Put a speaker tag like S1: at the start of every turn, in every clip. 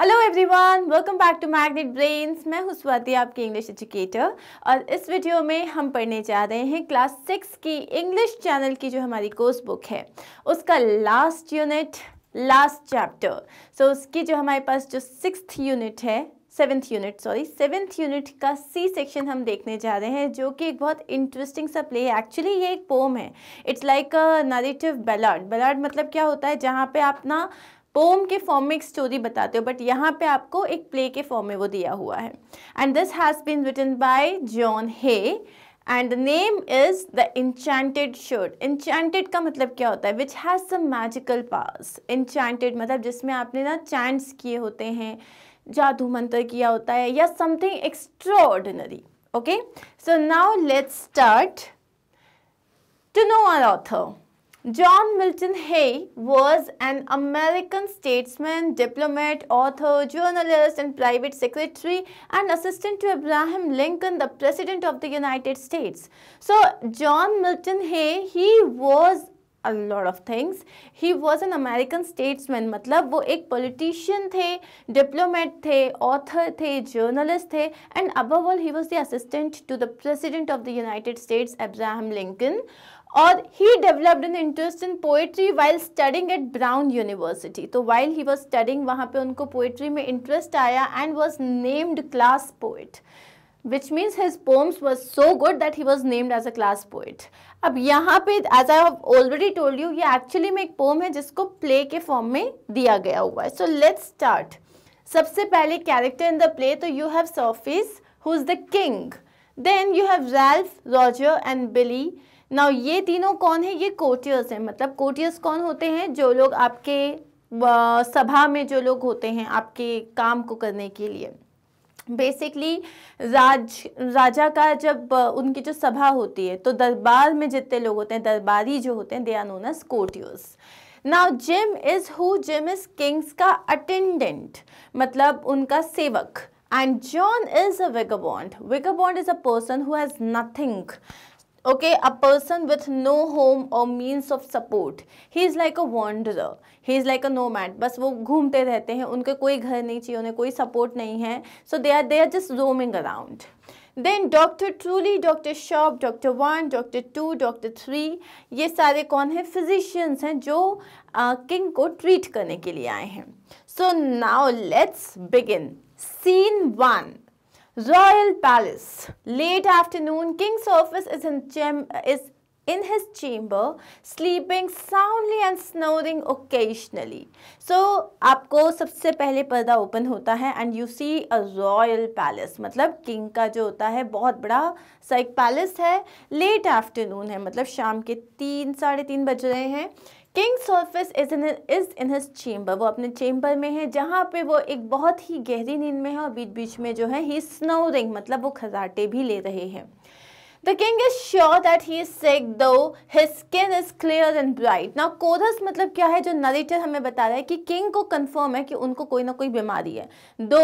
S1: Hello everyone welcome back to magnet brains मैं हूं स्वाति आपकी इंग्लिश एजुकेटर और इस वीडियो में हम पढ़ने जा रहे हैं क्लास सिक्स की इंग्लिश चैनल की जो हमारी कोर्स बुक है उसका last unit last chapter so उसकी जो हमारे पास जो सिक्स यूनिट है seventh unit sorry seventh unit का सी सेक्शन हम देखने जा रहे हैं जो कि एक बहुत इंटरेस्टिंग सा प्ले है एक्चुअली ये एक पोम है it's like a narrative ballad ballad मतलब क्या होता है जहाँ पे आप ना पोम के फॉर्म में एक स्टोरी बताते हो बट यहाँ पे आपको एक प्ले के फॉर्म में वो दिया हुआ है and this has been written by John Hay and the name is the enchanted shirt enchanted का मतलब क्या होता है which has some magical powers enchanted मतलब जिसमें आपने ना चैंट्स किए होते हैं जादू मंत्र किया होता है या something extraordinary okay so now let's start to know our author John Milton Hay was an American statesman, diplomat, author, journalist, and private secretary and assistant to Abraham Lincoln, the President of the United States. So, John Milton Hay, he was a lot of things. He was an American statesman, मतलब वो एक politician थे, diplomat थे, author थे, journalist थे and above all he was the assistant to the President of the United States, Abraham Lincoln. और he developed an interest in poetry while studying at Brown University तो while he was studying वहाँ पे उनको poetry में interest आया and was named class poet which means his poems was so good that he was named as a class poet अब यहाँ पे as I have already told you ये actually में एक पोम है जिसको प्ले के फॉर्म में दिया गया हुआ है सो लेट्स स्टार्ट सबसे पहले कैरेक्टर इन द प्ले तो you have Sophis who is the king then you have Ralph Roger and Billy now ये तीनों कौन है ये कोटियर्स हैं मतलब कोटियर्स कौन होते हैं जो लोग आपके सभा में जो लोग होते हैं आपके काम को करने के लिए बेसिकली राज राजा का जब उनकी जो सभा होती है तो दरबार में जितने लोग होते हैं दरबारी जो होते हैं they are known as courtiers now Jim is who Jim is king's का अटेंडेंट मतलब उनका सेवक and John is a vagabond. Vagabond is a person who has nothing okay a person with no home और means of support he is like a a he is like a no nomad बस वो घूमते रहते हैं उनके कोई घर नहीं चाहिए उन्हें कोई सपोर्ट नहीं है so they are they are just roaming around then doctor truly doctor shop doctor one doctor two doctor three ये सारे कौन हैं फिजिशियंस हैं जो किंग uh, को ट्रीट करने के लिए आए हैं so now let's begin scene one Royal Palace. Late afternoon, King's office is in, is in his chamber, sleeping soundly and snoring occasionally. So, आपको सबसे पहले पर्दा ओपन होता है and you see a royal palace मतलब king का जो होता है बहुत बड़ा सा एक पैलेस है लेट आफ्टरनून है मतलब शाम के तीन साढ़े तीन बज रहे हैं king Solfis is in is in his chamber वो अपने चेम्बर में है जहाँ पे वो एक बहुत ही गहरी नींद में है और बीच बीच में जो है ही स्नोरिंग मतलब वो खजाटे भी ले रहे हैं The king is sure that he is sick, though his skin is clear and bright. Now, कोधस मतलब क्या है जो नरेटर हमें बता रहा है कि किंग को कन्फर्म है कि उनको कोई ना कोई बीमारी है though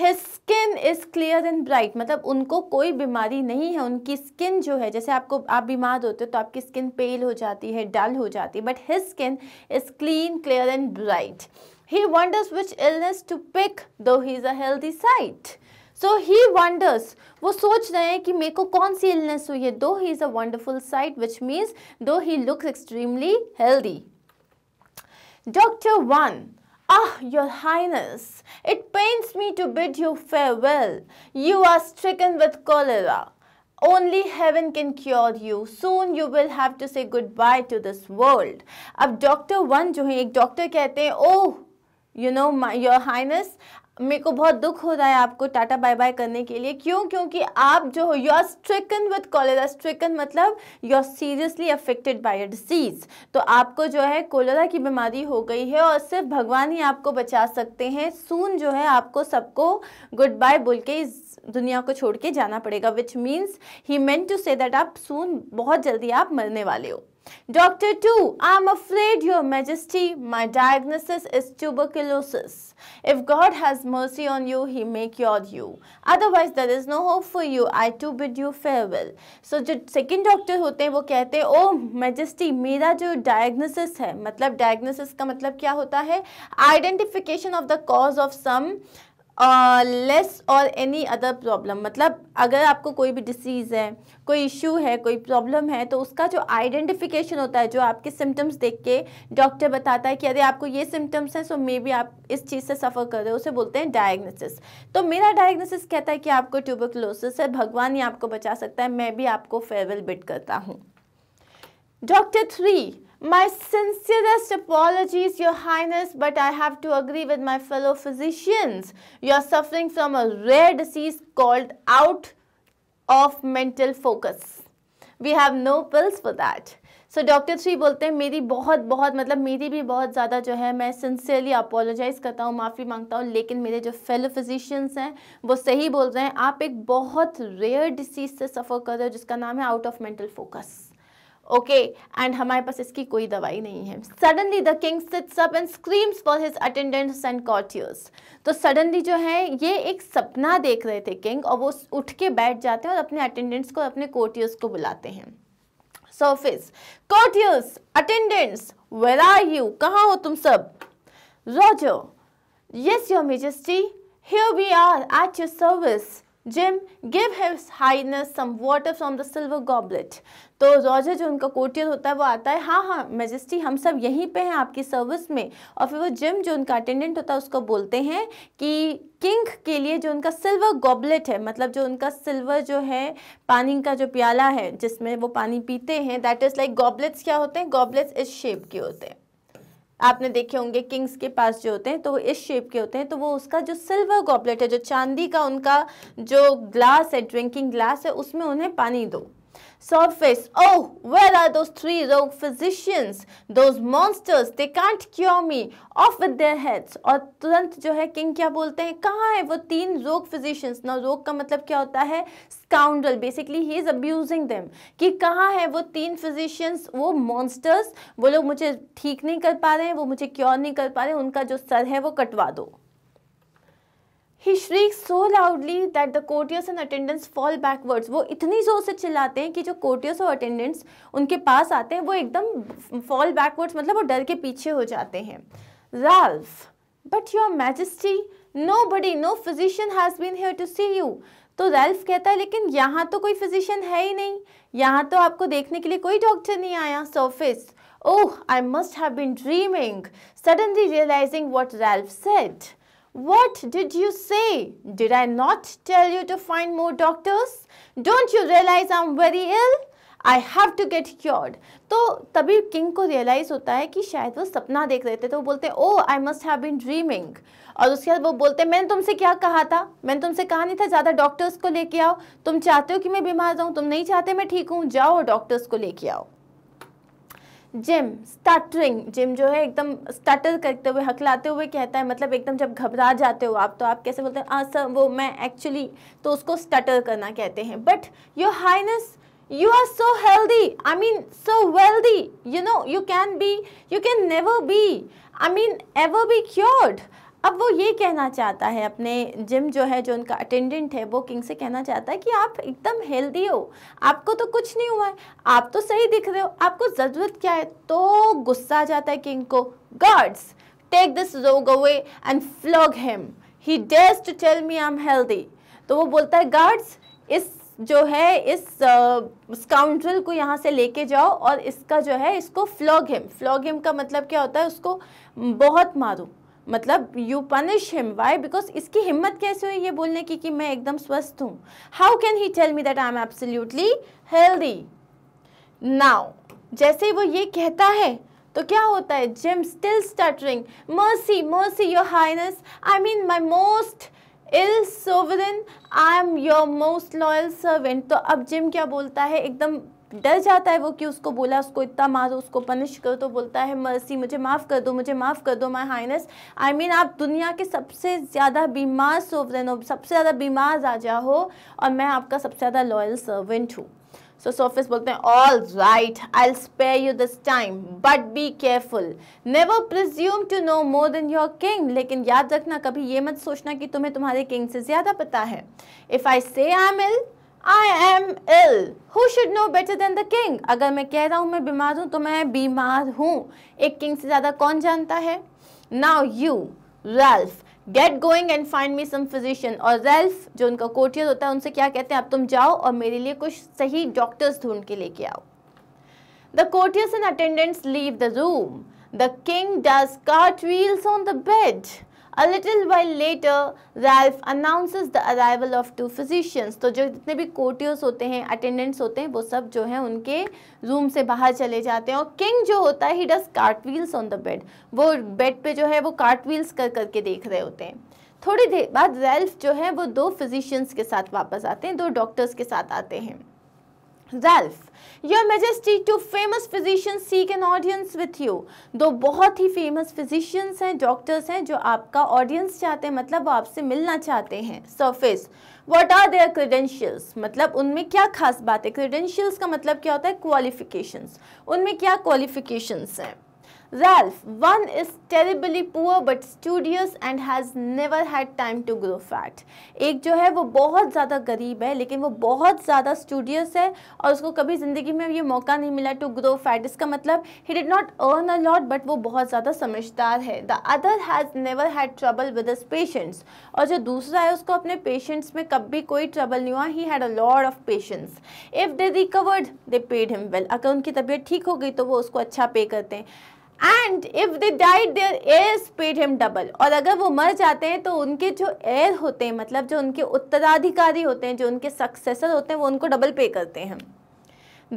S1: his skin is clear and bright मतलब उनको कोई बीमारी नहीं है उनकी स्किन जो है जैसे आपको आप बीमार होते हो तो आपकी स्किन पेल हो जाती है डल हो जाती है but his skin is clean clear and bright he wonders which illness to pick though he is a healthy sight so he wonders वो सोच रहे हैं कि मेरे को कौन सी इलनेस हुई है though he is a wonderful sight which means though he looks extremely healthy doctor one Ah, Your Highness, it pains me to bid you farewell. You are stricken with cholera. Only heaven can cure you. Soon you will have to say goodbye to this world. अब one one जो है एक doctor कहते हैं oh, you know, my, your highness. मेरे को बहुत दुख हो रहा है आपको टाटा बाय बाय करने के लिए क्यों क्योंकि आप जो हो you are stricken with cholera stricken मतलब you are seriously affected by a disease तो आपको जो है कोलेरा की बीमारी हो गई है और सिर्फ भगवान ही आपको बचा सकते हैं सून जो है आपको सबको गुड बाय बोल के इस दुनिया को छोड़ के जाना पड़ेगा which means he meant to say that आप सून बहुत जल्दी आप मरने वाले हो Doctor 2, I'm afraid, Your Majesty, my diagnosis is tuberculosis. If God has mercy on you, He may cure you. Otherwise, there is no hope for you. I too bid you farewell. So, जो second doctor होते हैं वो कहते हैं Oh, Majesty, मेरा जो diagnosis है मतलब डायग्नोसिस का मतलब क्या होता है Identification of the cause of some less और एनी अदर प्रॉब्लम मतलब अगर आपको कोई भी डिसीज़ है कोई इश्यू है कोई प्रॉब्लम है तो उसका जो आइडेंटिफिकेशन होता है जो आपके सिम्टम्स देख के डॉक्टर बताता है कि अरे आपको ये सिम्टम्स हैं सो मे बी आप इस चीज़ से सफ़र कर रहे हो उसे बोलते हैं डायग्नोसिस तो मेरा डायग्नोसिस कहता है कि आपको ट्यूबोक्लोसिस है भगवान ही आपको बचा सकता है मैं भी आपको फेयरवेल बिट करता हूँ doctor three My sincerest apologies, Your Highness, but I have to agree with my fellow physicians. You are suffering from a rare disease called out of mental focus. We have no pills for that. So doctor three बोलते हैं मेरी बहुत बहुत मतलब मेरी भी बहुत ज़्यादा जो है मैं सिंसियरली अपोलोजाइज करता हूँ माफ़ी मांगता हूँ लेकिन मेरे जो फेलो फिजिशियंस हैं वो सही बोल रहे हैं आप एक बहुत रेयर डिसीज से सफ़र कर रहे हो जिसका नाम है out of mental focus okay and हमारे पास इसकी कोई दवाई नहीं है suddenly the king sits up and screams for his attendants and courtiers तो सडनली जो है ये एक सपना देख रहे थे किंग और वो उठ के बैठ जाते हैं और अपने अटेंडेंट्स को अपने कोर्टियर्स को बुलाते हैं Sophis courtiers attendants where are you कहाँ हो तुम सब Roger yes your majesty here we are at your service Jim give his highness some water from the silver goblet तो रॉजर जो उनका कोटियर होता है वो आता है हाँ हाँ मेजेस्टी हम सब यहीं पे हैं आपकी सर्विस में और फिर वो जिम जो उनका अटेंडेंट होता है उसको बोलते हैं कि किंग के लिए जो उनका सिल्वर गॉबलेट है मतलब जो उनका सिल्वर जो है पानी का जो प्याला है जिसमें वो पानी पीते हैं दैट इज़ लाइक गॉबलेट्स क्या होते हैं गॉबलेट्स इस शेप के होते हैं आपने देखे होंगे किंग्स के पास जो होते हैं तो वो इस शेप के होते हैं तो वो उसका जो सिल्वर गॉपलेट है जो चांदी का उनका जो ग्लास है ड्रिंकिंग ग्लास है उसमें उन्हें पानी दो surface. Oh, where are those three rogue physicians? Those monsters, they can't cure me. Off with their heads. और तुरंत जो है किंग क्या बोलते हैं कहाँ है वो तीन रोग फिजिशियंस ना रोग का मतलब क्या होता है scoundrel basically he is abusing them कि कहाँ है वो तीन फिजिशियंस वो मॉन्स्टर्स वो लोग मुझे ठीक नहीं कर पा रहे हैं वो मुझे क्योर नहीं कर पा रहे हैं उनका जो सर है वो कटवा दो he shriek so loudly that the courtiers and attendants fall backwards वो इतनी ज़ोर से चिल्लाते हैं कि जो कोटियर्स और अटेंडेंट्स उनके पास आते हैं वो एकदम फॉल बैकवर्ड्स मतलब वो डर के पीछे हो जाते हैं Ralph but your majesty nobody no physician has been here to see you तो रेल्फ कहता है लेकिन यहाँ तो कोई फिजिशियन है ही नहीं यहाँ तो आपको देखने के लिए कोई डॉक्टर नहीं आया सोफिस oh I must have been dreaming suddenly realizing what Ralph said What did you say? Did I not tell you to find more doctors? Don't you realize I'm very ill? I have to get cured तो तभी king को realize होता है कि शायद वो सपना देख रहे थे तो वो बोलते हैं oh I must have been dreaming और उसके बाद वो बोलते हैं मैंने तुमसे क्या कहा था मैंने तुमसे कहा नहीं था ज़्यादा डॉक्टर्स को लेके आओ तुम चाहते हो कि मैं बीमार जाऊँ तुम नहीं चाहते मैं ठीक हूँ जाओ डॉक्टर्स को लेके आओ जिम स्टार्टरिंग जिम जो है एकदम स्टार्टर करते हुए हकलाते हुए कहता है मतलब एकदम जब घबरा जाते हो आप तो आप कैसे बोलते हैं आ हाँ, सर वो मैं एक्चुअली तो उसको स्टार्टर करना कहते हैं but your highness you are so healthy I mean so wealthy you know you can be you can never be I mean ever be cured अब वो ये कहना चाहता है अपने जिम जो है जो उनका अटेंडेंट है वो किंग से कहना चाहता है कि आप एकदम हेल्दी हो आपको तो कुछ नहीं हुआ है आप तो सही दिख रहे हो आपको ज़रूरत क्या है तो गुस्सा आ जाता है किंग को guards take this rogue away and flog him he dares to tell me I am healthy तो वो बोलता है गार्ड्स इस जो है इस स्काउंड्रल uh, को यहाँ से लेके जाओ और इसका जो है इसको फ्लॉग हिम फ्लॉग हिम का मतलब क्या होता है उसको बहुत मारो मतलब you punish him why because इसकी हिम्मत कैसे हुई ये बोलने की कि मैं एकदम स्वस्थ हूँ how can he tell me that I am absolutely healthy now जैसे ही वो ये कहता है तो क्या होता है Jim still stuttering mercy mercy your highness I mean my most ill sovereign I am your most loyal servant तो अब जिम क्या बोलता है एकदम डर जाता है वो कि उसको बोला उसको इतना मारो उसको पनिश करो तो बोलता है मर्सी मुझे माफ़ कर दो मुझे माफ़ कर दो माय हाइनेस आई मीन आप दुनिया के सबसे ज़्यादा बीमार सोवरन हो सबसे ज़्यादा बीमार राजा हो और मैं आपका सबसे ज़्यादा लॉयल सर्वेंट हूँ सो सोफिस बोलते हैं all right I'll spare you this time but be careful never presume to know more than your king लेकिन याद रखना कभी ये मत सोचना कि तुम्हें तुम्हारे किंग से ज़्यादा पता है if I say I am ill I am ill. Who should know better than the king? अगर मैं कह रहा हूँ मैं बीमार हूँ तो मैं बीमार हूँ एक किंग से ज़्यादा कौन जानता है Now you, Ralph, get going and find me some physician. और रेल्फ जो उनका कोटियर होता है उनसे क्या कहते हैं अब तुम जाओ और मेरे लिए कुछ सही डॉक्टर्स ढूंढ के लेके आओ the courtiers and attendants leave the room the king does cartwheels on the bed A little while later, Ralph announces the arrival of two physicians. तो जो जितने भी कोटियर्स होते हैं अटेंडेंट्स होते हैं वो सब जो है उनके रूम से बाहर चले जाते हैं और किंग जो होता है he does cartwheels on the bed वो बेड पे जो है वो कार्टवील्स कर करके देख रहे होते हैं थोड़ी देर बाद रेल्फ जो है वो दो फिजिशियंस के साथ वापस आते हैं दो डॉक्टर्स के साथ आते हैं Ralph your majesty two famous physician seek an audience with you दो बहुत ही फेमस फिजिशियंस हैं डॉक्टर्स हैं जो आपका ऑडियंस चाहते हैं मतलब वो आपसे मिलना चाहते हैं सरफेस वट आर देयर क्रीडेंशियल्स मतलब उनमें क्या खास बात है क्रीडेंशियल्स का मतलब क्या होता है क्वालिफिकेशंस उनमें क्या क्वालिफिकेशंस हैं Ralph, one is terribly poor but studious and has never had time to grow fat. एक जो है वो बहुत ज़्यादा गरीब है लेकिन वो बहुत ज़्यादा स्टूडियस है और उसको कभी ज़िंदगी में ये मौका नहीं मिला टू ग्रो फैट इसका मतलब he did not earn a lot बट वो बहुत ज़्यादा समझदार है the other has never had trouble with his patients और जो दूसरा है उसको अपने पेशेंट्स में कभी कोई ट्रबल नहीं हुआ he had a lot of patients if they recovered they paid him well अगर उनकी तबीयत ठीक हो गई तो वो उसको अच्छा पे करते हैं and if they died their heir paid him double और अगर वो मर जाते हैं तो उनके जो एयर होते हैं मतलब जो उनके उत्तराधिकारी होते हैं जो उनके सक्सेसर होते हैं वो उनको डबल पे करते हैं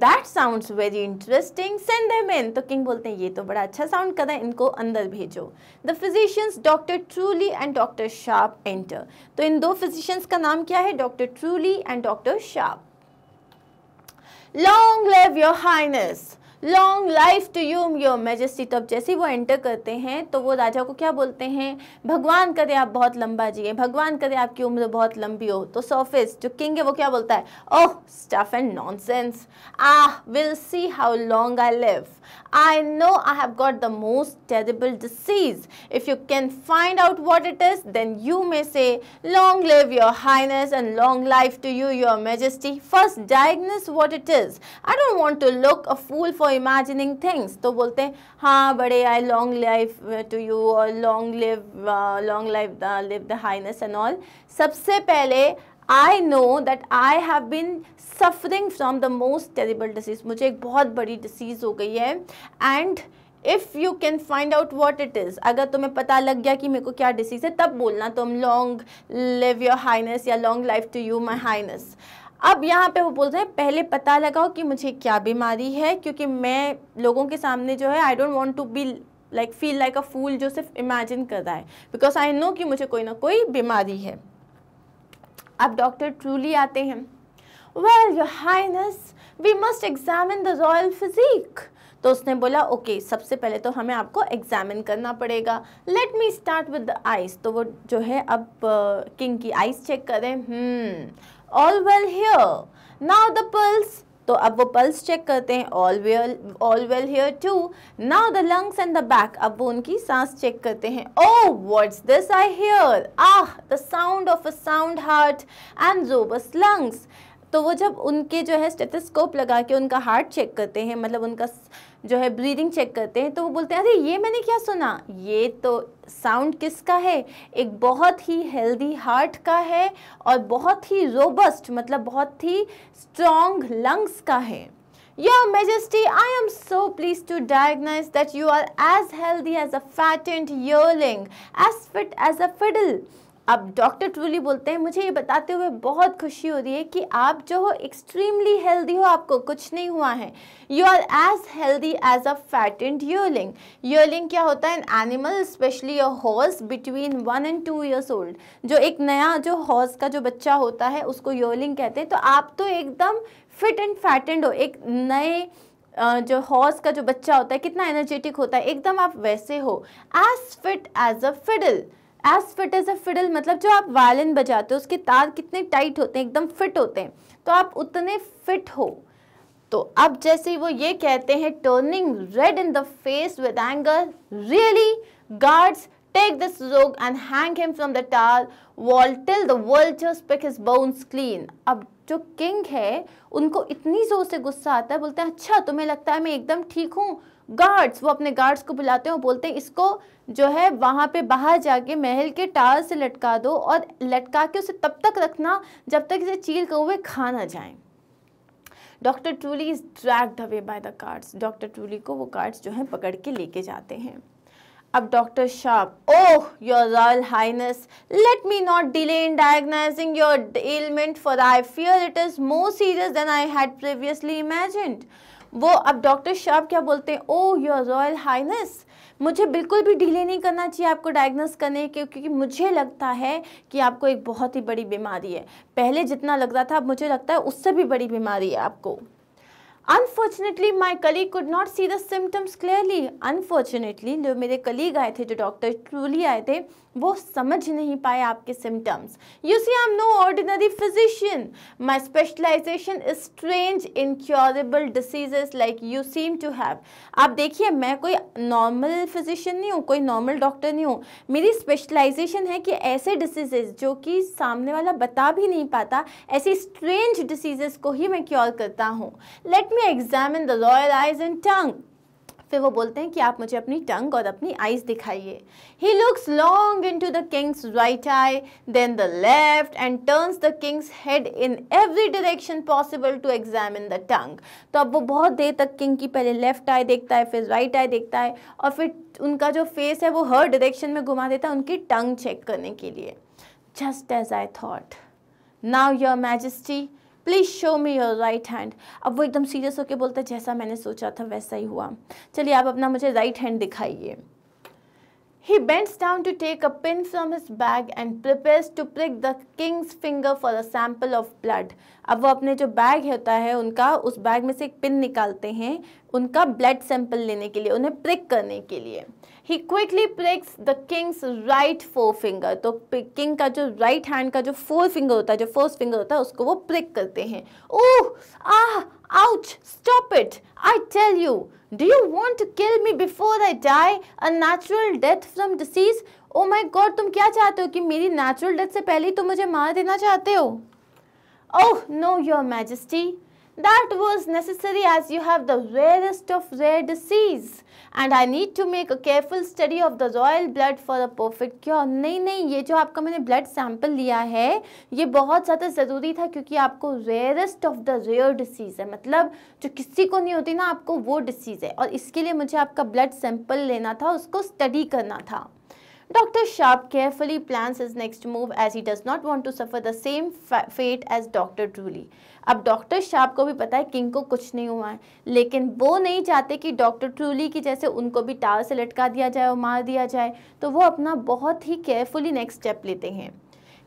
S1: that sounds very interesting send them in तो किंग बोलते हैं ये तो बड़ा अच्छा साउंड कर है इनको अंदर भेजो the physicians doctor Truly and doctor Sharp enter तो इन दो फिजिशियंस का नाम क्या है doctor Truly and doctor Sharp long live your highness long life to you your majesty तब जैसे ही वो एंटर करते हैं तो वो राजा को क्या बोलते हैं भगवान करे आप बहुत लंबा जिए भगवान करे आपकी उम्र बहुत लंबी हो तो सोफिस जो किंग है वो क्या बोलता है oh stuff and nonsense ah we'll see how long I live I know I have got the most terrible disease if you can find out what it is then you may say long live your highness and long life to you your majesty first diagnose what it is I don't want to look a fool for imagining things तो बोलते हैं हाँ बड़े I long life to you और long live long life live the highness and all सबसे पहले I know that I have been suffering from the most terrible disease मुझे एक बहुत बड़ी डिसीज़ हो गई है and if you can find out what it is अगर तुम्हें पता लग गया कि मेरे को क्या डिसीज़ है तब बोलना तुम लॉन्ग लिव योर हाइनेस या long life to you my highness अब यहाँ पे वो बोलते हैं पहले पता लगाओ कि मुझे क्या बीमारी है क्योंकि मैं लोगों के सामने जो है I don't want to be like feel like a fool जो सिर्फ इमेजिन कर रहा है बिकॉज आई नो कि मुझे कोई ना कोई बीमारी है अब डॉक्टर ट्रूली आते हैं well your highness we must examine the royal physique तो उसने बोला ओके okay, सबसे पहले तो हमें आपको एग्जामिन करना पड़ेगा let me start with the eyes तो वो जो है अब किंग uh, की आइस चेक करें hmm hmm. All well here now the pulse तो अब वो पल्स चेक करते हैं all well all well here too now the lungs and the back अब वो उनकी सांस चेक करते हैं oh what's this I hear ah the sound of a sound heart and जोबस लंग्स तो वो जब उनके जो है स्टेथोस्कोप लगा के उनका हार्ट चेक करते हैं मतलब उनका जो है ब्रीदिंग चेक करते हैं तो वो बोलते हैं अरे ये मैंने क्या सुना ये तो साउंड किसका है एक बहुत ही हेल्दी हार्ट का है और बहुत ही रोबस्ट मतलब बहुत ही स्ट्रॉन्ग लंग्स का है Your Majesty, I am so pleased to diagnose that you are as healthy as a fattened yearling, as fit as a fiddle. अब डॉक्टर ट्रूली बोलते हैं मुझे ये बताते हुए बहुत खुशी हो रही है कि आप जो हो एक्सट्रीमली हेल्दी हो आपको कुछ नहीं हुआ है you are as healthy as a fat and yearling yearling क्या होता है an animal especially a horse between one and two years old जो एक नया जो हॉर्स का जो बच्चा होता है उसको योलिंग कहते हैं तो आप तो एकदम फिट एंड फैटेंड हो एक नए जो हॉर्स का जो बच्चा होता है कितना एनर्जेटिक होता है एकदम आप वैसे हो as fit as a fiddle as fit as a fiddle मतलब जो आप वायलिन बजाते हो उसके तार कितने टाइट होते हैं एकदम फिट होते हैं तो आप उतने फिट हो तो अब जैसे वो ये कहते हैं turning red in the face with anger really guards take this rogue and hang him from the tar wall till the world vultures pick his bones clean अब जो किंग है उनको इतनी जोर से गुस्सा आता है बोलते हैं अच्छा तुम्हें लगता है मैं एकदम ठीक हूँ गार्ड्स वो अपने गार्ड्स को बुलाते हैं और बोलते हैं इसको जो है वहाँ पे बाहर जाके महल के टाल से लटका दो और लटका के उसे तब तक रखना जब तक इसे चील कौवे खा ना जाए doctor Truly is dragged away by the guards doctor Truly को वो कार्ड्स जो है पकड़ के लेके जाते हैं अब doctor Sharp oh your royal highness let me not delay in diagnosing your ailment for I fear it is more serious than I had previously imagined वो अब डॉक्टर शाह क्या बोलते हैं ओ योर रॉयल हाइनेस मुझे बिल्कुल भी डिले नहीं करना चाहिए आपको डायग्नोस करने के क्योंकि मुझे लगता है कि आपको एक बहुत ही बड़ी बीमारी है पहले जितना लग रहा था अब मुझे लगता है उससे भी बड़ी बीमारी है आपको unfortunately my colleague could not see the symptoms clearly unfortunately जो मेरे कलीग आए थे जो डॉक्टर ट्रूली आए थे वो समझ नहीं पाए आपके symptoms you see I am no ordinary physician my specialisation is strange incurable diseases like you seem to have आप देखिए मैं कोई नॉर्मल फिजिशियन नहीं हूँ कोई नॉर्मल डॉक्टर नहीं हूँ मेरी स्पेशलाइजेशन है कि ऐसे डिसीजेज जो कि सामने वाला बता भी नहीं पाता ऐसी स्ट्रेंज डिसीजेज को ही मैं क्योर करता हूँ let me examine the royal eyes and tongue फिर वो बोलते हैं कि आप मुझे अपनी टंग और अपनी आइज दिखाइए he looks long into the king's right eye then the left and turns the king's head in every direction possible to examine the tongue तो अब वो बहुत देर तक किंग की पहले लेफ्ट आई देखता है फिर राइट आई देखता है और फिर उनका जो फेस है वो हर डायरेक्शन में घुमा देता है उनकी टंग चेक करने के लिए just as I thought now your majesty please show me your right hand अब वो एकदम सीरियस होकर बोलता है जैसा मैंने सोचा था वैसा ही हुआ चलिए आप अपना मुझे राइट हैंड दिखाइए He bends down to take a pin from his bag and prepares to prick the king's finger for a sample of blood. अब वो अपने जो बैग होता है उनका उस बैग में से एक पिन निकालते हैं उनका ब्लड सैंपल लेने के लिए उन्हें प्रिक करने के लिए he quickly pricks the king's right forefinger तो किंग का जो राइट right हैंड का जो फोर फिंगर होता है जो फर्स्ट फिंगर होता है उसको वो प्रिक करते हैं oh ah ouch stop it I tell you do you want to kill me before I die a natural death from disease oh my God तुम क्या चाहते हो कि मेरी नेचुरल डेथ से पहले ही तुम मुझे मार देना चाहते हो oh no your majesty that was necessary as you have the rarest of rare disease and I need to make a careful study of the royal blood for a perfect cure nahi nahi ye jo aapka maine blood sample liya hai ye bahut zyada zaruri tha kyunki aapko rarest of the rare disease hai matlab jo kisi ko nahi hoti na aapko wo disease hai aur iske liye mujhe aapka blood sample lena tha usko study karna tha Dr. Sharp carefully plans his next move as he does not want to suffer the same fate as Dr. Truly. अब doctor Sharp को भी पता है king को कुछ नहीं हुआ है लेकिन वो नहीं चाहते कि डॉक्टर ट्रूली की जैसे उनको भी टावर से लटका दिया जाए और मार दिया जाए तो वो अपना बहुत ही केयरफुली नेक्स्ट स्टेप लेते हैं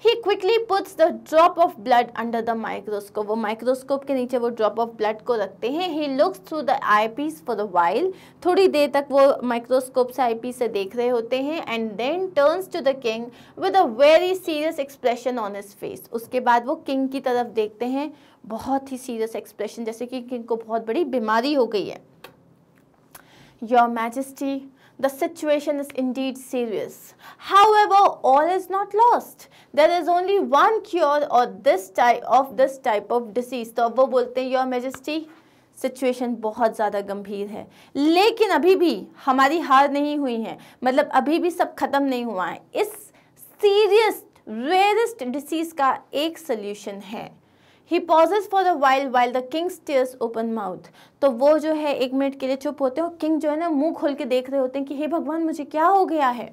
S1: he quickly puts the drop of blood under the microscope वो माइक्रोस्कोप के नीचे वो ड्रॉप ऑफ ब्लड को रखते हैं he looks through the eyepiece for the while थोड़ी देर तक वो माइक्रोस्कोप से आई पीस से देख रहे होते हैं and then turns to the king with a very serious expression on his face उसके बाद वो किंग की तरफ देखते हैं बहुत ही सीरियस एक्सप्रेशन जैसे कि किंग को बहुत बड़ी बीमारी हो गई है your majesty The situation is indeed serious. However, all is not lost. There is only one cure or this type of this type of disease. तो अब वो बोलते हैं योर मेजेस्टी सिचुएशन बहुत ज़्यादा गंभीर है लेकिन अभी भी हमारी हार नहीं हुई है मतलब अभी भी सब खत्म नहीं हुआ है इस सीरियस रेयरेस्ट डिसीज़ का एक सल्यूशन है he pauses for the wild while the king stares open mouth तो वो जो है एक मिनट के लिए चुप होते हैं और किंग जो है ना मुंह खोल के देख रहे होते हैं कि हे भगवान मुझे क्या हो गया है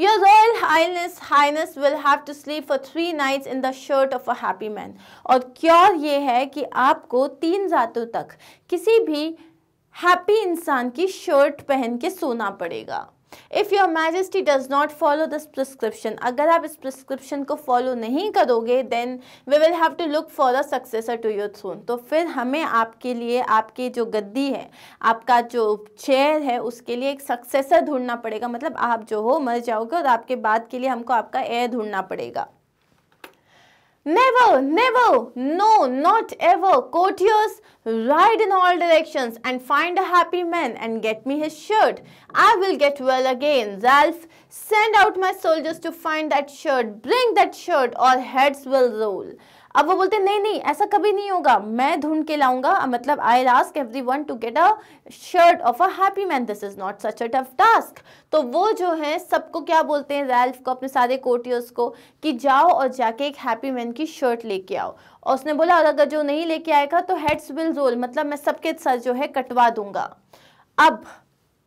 S1: your royal highness highness will have to sleep for three nights in the shirt of a happy man और क्योर ये है कि आपको तीन रातों तक किसी भी हैप्पी इंसान की शर्ट पहन के सोना पड़ेगा if your majesty does not follow this prescription अगर आप इस प्रिस्क्रिप्शन को फॉलो नहीं करोगे then we will have to look for a successor to your throne तो फिर हमें आपके लिए आपकी जो गद्दी है आपका जो चेयर है उसके लिए एक सक्सेसर ढूंढना पड़ेगा मतलब आप जो हो मर जाओगे और आपके बाद के लिए हमको आपका एयर ढूंढना पड़ेगा Never, never, no, not ever. Courtiers, ride in all directions and find a happy man and get me his shirt. I will get well again. Ralph, send out my soldiers to find that shirt. Bring that shirt or heads will roll. अब वो बोलते नहीं नहीं ऐसा कभी नहीं होगा मैं ढूंढ के लाऊंगा मतलब I ask everyone to get a shirt of a happy man this is not such a tough task तो वो जो है सबको क्या बोलते हैं रैल्फ को अपने सारे कोटियर्स को कि जाओ और जाके एक हैप्पी मैन की शर्ट लेके आओ और उसने बोला और अगर जो नहीं लेके आएगा तो हेड्स विल रोल मतलब मैं सबके सर जो है कटवा दूंगा अब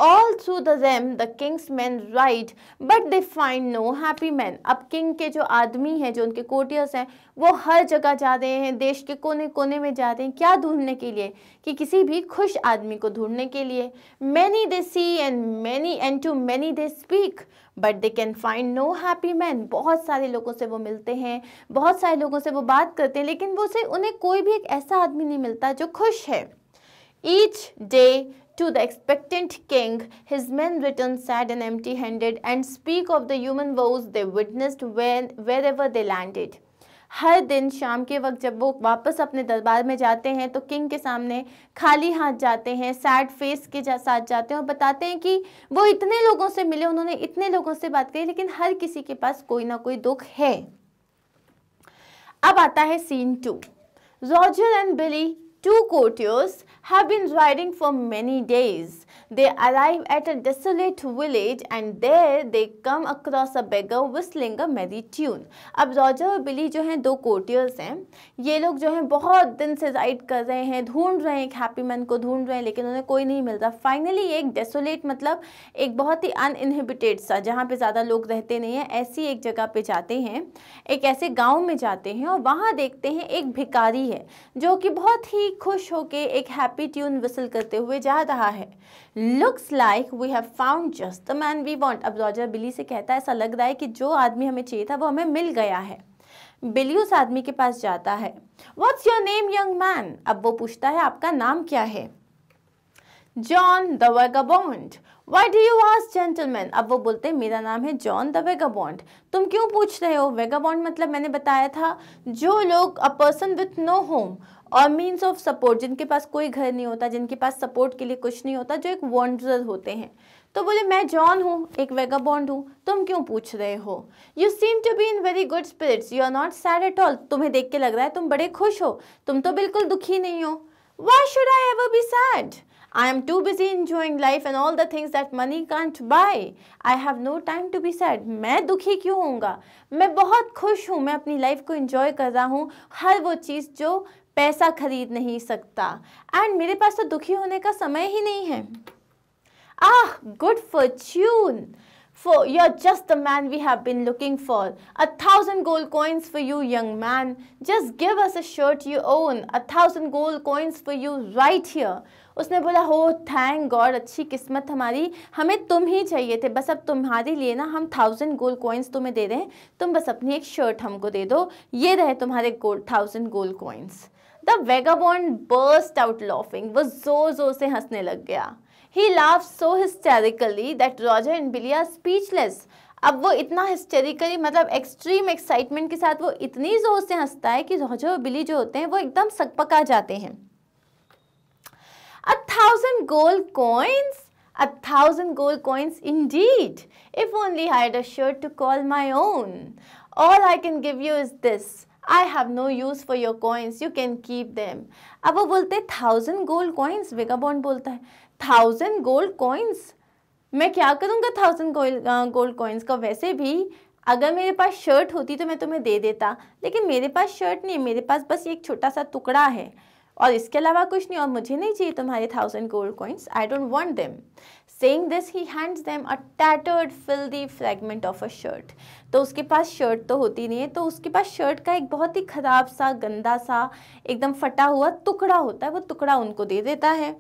S1: all through the realm the king's men ride but they find no happy man अब किंग के जो आदमी हैं जो उनके कोटियर्स हैं वो हर जगह जा रहे हैं देश के कोने कोने में जा रहे हैं क्या ढूंढने के लिए कि किसी भी खुश आदमी को ढूंढने के लिए many they see and many and to many they speak but they can find no happy man बहुत सारे लोगों से वो मिलते हैं बहुत सारे लोगों से वो बात करते हैं लेकिन वो से उन्हें कोई भी एक ऐसा आदमी नहीं मिलता जो खुश है each day to the expectant king, his men return sad and empty-handed and speak of the human woes they witnessed when, wherever they landed. हर दिन शाम के वक्त जब वो वापस अपने दरबार में जाते हैं तो किंग के सामने खाली हाथ जाते हैं सैड फेस के जा, साथ जाते हैं और बताते हैं कि वो इतने लोगों से मिले उन्होंने इतने लोगों से बात करी लेकिन हर किसी के पास कोई ना कोई दुख है अब आता है scene two Roger and Billy Two courtiers have been riding for many days. They arrive at a desolate village and there they come across a beggar whistling a merry tune. अब रॉजर और बिली जो हैं दो कोर्टियर्स हैं ये लोग जो हैं बहुत दिन से राइड कर रहे हैं ढूंढ रहे हैं एक हैप्पी मैन को ढूंढ रहे हैं लेकिन उन्हें कोई नहीं मिलता फाइनली एक डेसोलेट मतलब एक बहुत ही अनइनहिबिटेड सा जहाँ पे ज़्यादा लोग रहते नहीं हैं ऐसी एक जगह पे जाते हैं एक ऐसे गाँव में जाते हैं और वहाँ देखते हैं एक भिकारी है जो कि बहुत ही ही खुश होके एक हैप्पी ट्यून विसल करते हुए जा रहा है looks like we have found just the man we want अब रॉजर बिली से कहता है ऐसा लग रहा है कि जो आदमी हमें चाहिए था वो हमें मिल गया है बिली उस आदमी के पास जाता है what's your name young man अब वो पूछता है आपका नाम क्या है John the vagabond why do you ask gentleman अब वो बोलते हैं मेरा नाम है जॉन द वेगाबॉन्ड तुम क्यों पूछ रहे हो वेगाबॉन्ड मतलब मैंने बताया था जो लोग a person with no home और मीन्स ऑफ सपोर्ट जिनके पास कोई घर नहीं होता जिनके पास सपोर्ट के लिए कुछ नहीं होता जो एक वॉन्डर होते हैं तो बोले मैं जॉन हूँ एक वेगा बॉन्ड हूँ तुम क्यों पूछ रहे हो you seem to be in very good spirits you are not sad at all तुम्हें देख के लग रहा है तुम बड़े खुश हो तुम तो बिल्कुल दुखी नहीं हो why should I ever be sad I am too busy enjoying life and all the things that money can't buy. I have no time to be sad मैं दुखी क्यों होऊंगा मैं बहुत खुश हूँ मैं अपनी लाइफ को इन्जॉय कर रहा हूँ हर वो चीज़ जो पैसा खरीद नहीं सकता एंड मेरे पास तो दुखी होने का समय ही नहीं है ah good fortune for your just the man we have been looking for a thousand gold coins for you young man just give us a shirt you own a thousand gold coins for you right here उसने बोला हो thank God अच्छी किस्मत हमारी हमें तुम ही चाहिए थे बस अब तुम्हारे लिए ना हम थाउजेंड गोल्ड कॉइन्स तुम्हें दे रहे हैं तुम बस अपनी एक शर्ट हमको दे दो ये रहे तुम्हारे gold thousand gold coins the vagabond burst out laughing वो जोर जोर से हंसने लग गया he laugh so hysterically that Roger and Billy speechless अब वो इतना हिस्टेरिकली मतलब एक्सट्रीम एक्साइटमेंट के साथ वो इतनी जोर से हंसता है कि रॉजर और बिली जो होते हैं वो एकदम सकपका जाते हैं a thousand gold coins a thousand gold coins indeed if only i had a shirt to call my own all i can give you is this I have no use for your coins you can keep them अब वो बोलते हैं thousand gold coins vagabond बोलता है thousand gold coins मैं क्या करूँगा thousand gold coins का वैसे भी अगर मेरे पास शर्ट होती तो मैं तुम्हें दे देता लेकिन मेरे पास शर्ट नहीं मेरे पास बस एक छोटा सा टुकड़ा है और इसके अलावा कुछ नहीं और मुझे नहीं चाहिए तुम्हारे thousand gold coins I don't want them saying this he hands them a tattered filthy fragment of a shirt तो उसके पास शर्ट तो होती नहीं है तो उसके पास शर्ट का एक बहुत ही ख़राब सा गंदा सा एकदम फटा हुआ टुकड़ा होता है वो टुकड़ा उनको दे देता है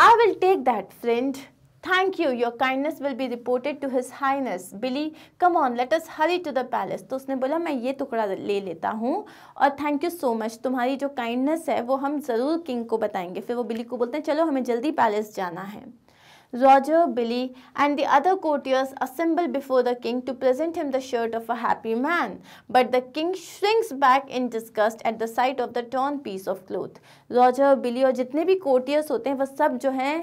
S1: I will take that friend thank you your kindness will be reported to his highness Billy come on let us hurry to the palace तो उसने बोला मैं ये टुकड़ा ले लेता हूँ और थैंक यू सो मच तुम्हारी जो काइंडनेस है वो हम ज़रूर किंग को बताएंगे फिर वो बिली को बोलते हैं चलो हमें जल्दी पैलेस जाना है Roger, Billy, and the other courtiers assemble before the king to present him the shirt of a happy man. But the king shrinks back in disgust at the sight of the torn piece of cloth. Roger, Billy और जितने भी courtiers होते हैं वह सब जो हैं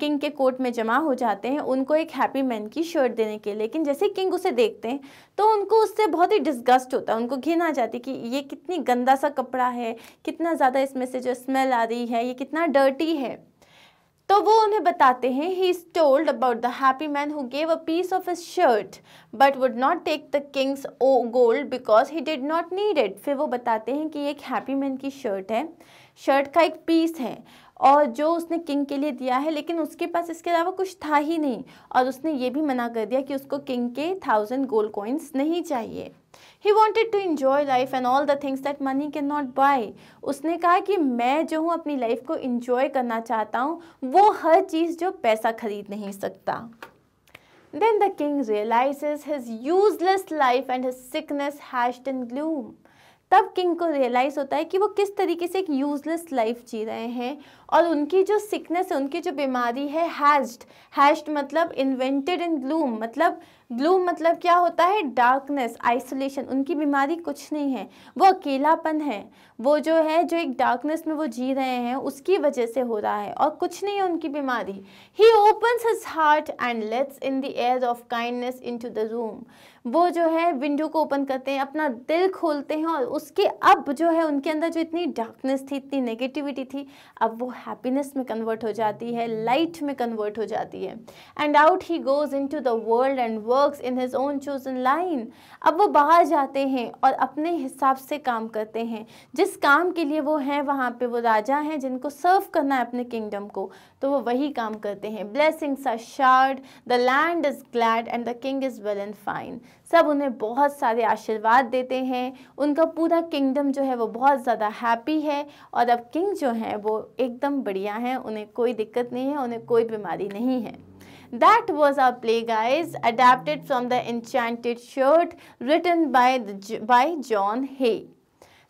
S1: king के कोर्ट में जमा हो जाते हैं उनको एक हैप्पी मैन की शर्ट देने के लिए लेकिन जैसे किंग उसे देखते हैं तो उनको उससे बहुत ही डिस्गस्ट होता है उनको घिन आ जाती कि ये कितनी गंदा सा कपड़ा है कितना ज़्यादा इसमें से जो स्मेल आ रही है ये कितना डर्टी है तो वो उन्हें बताते हैं he is told about the happy man who gave a piece of a shirt but would not take the king's ओ gold because he did not need it फिर वो बताते हैं कि एक हैप्पी मैन की शर्ट है शर्ट का एक पीस है और जो उसने किंग के लिए दिया है लेकिन उसके पास इसके अलावा कुछ था ही नहीं और उसने ये भी मना कर दिया कि उसको किंग के थाउजेंड गोल्ड कॉइन्स नहीं चाहिए he wanted to enjoy life and all the things that money can not buy उसने कहा कि मैं जो हूँ अपनी लाइफ को इन्जॉय करना चाहता हूँ वो हर चीज़ जो पैसा खरीद नहीं सकता then the king realize his useless life and his sickness hashed in gloom तब किंग को रियलाइज़ होता है कि वो किस तरीके से एक यूज़लेस लाइफ जी रहे हैं और उनकी जो सिकनेस है उनकी जो बीमारी है हैज्ड हैज्ड मतलब इन्वेंटेड इन ग्लूम मतलब ग्लूम मतलब क्या होता है डार्कनेस आइसोलेशन उनकी बीमारी कुछ नहीं है वो अकेलापन है वो जो है जो एक डार्कनेस में वो जी रहे हैं उसकी वजह से हो रहा है और कुछ नहीं है उनकी बीमारी he opens his heart and lets in the air of kindness into the room वो जो है विंडो को ओपन करते हैं अपना दिल खोलते हैं और उसके अब जो है उनके अंदर जो इतनी डार्कनेस थी इतनी नेगेटिविटी थी अब वो हैप्पीनेस में कन्वर्ट हो जाती है लाइट में कन्वर्ट हो जाती है and out he goes into the world and work in his own in line अब वो बाहर जाते हैं और अपने हिसाब से काम करते हैं जिस काम के लिए वो हैं वहाँ पर वो राजा हैं जिनको सर्व करना है अपने किंगडम को तो वो वही काम करते हैं blessings are shared the land is glad and the king is well and fine सब उन्हें बहुत सारे आशीर्वाद देते हैं उनका पूरा किंगडम जो है वो बहुत ज़्यादा हैप्पी है और अब किंग जो है वो एकदम बढ़िया हैं उन्हें कोई दिक्कत नहीं है उन्हें कोई बीमारी नहीं है That was our play guys adapted from the enchanted shirt written by the, by John Hay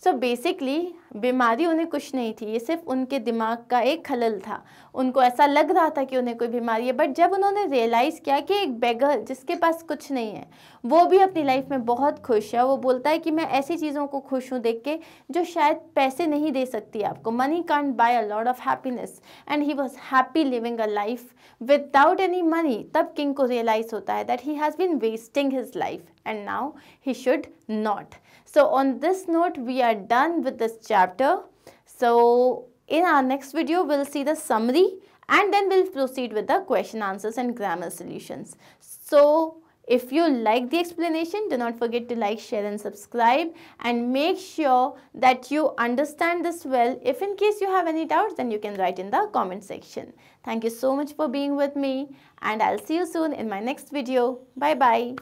S1: so basically बीमारी उन्हें कुछ नहीं थी ये सिर्फ उनके दिमाग का एक खलल था उनको ऐसा लग रहा था कि उन्हें कोई बीमारी है बट जब उन्होंने रियलाइज़ किया कि एक बेगर जिसके पास कुछ नहीं है वो भी अपनी लाइफ में बहुत खुश है वो बोलता है कि मैं ऐसी चीज़ों को खुश हूँ देख के जो शायद पैसे नहीं दे सकती आपको money can't buy a lord of happiness and he was happy living a life without any money तब किंग को रियलाइज़ होता है that he has been wasting his life and now he should not So on this note, we are done with this chapter. So in our next video, we'll see the summary and then we'll proceed with the question answers and grammar solutions. So if you like the explanation, do not forget to like, share and subscribe and make sure that you understand this well. If in case you have any doubts, then you can write in the comment section. Thank you so much for being with me and I'll see you soon in my next video. Bye-bye.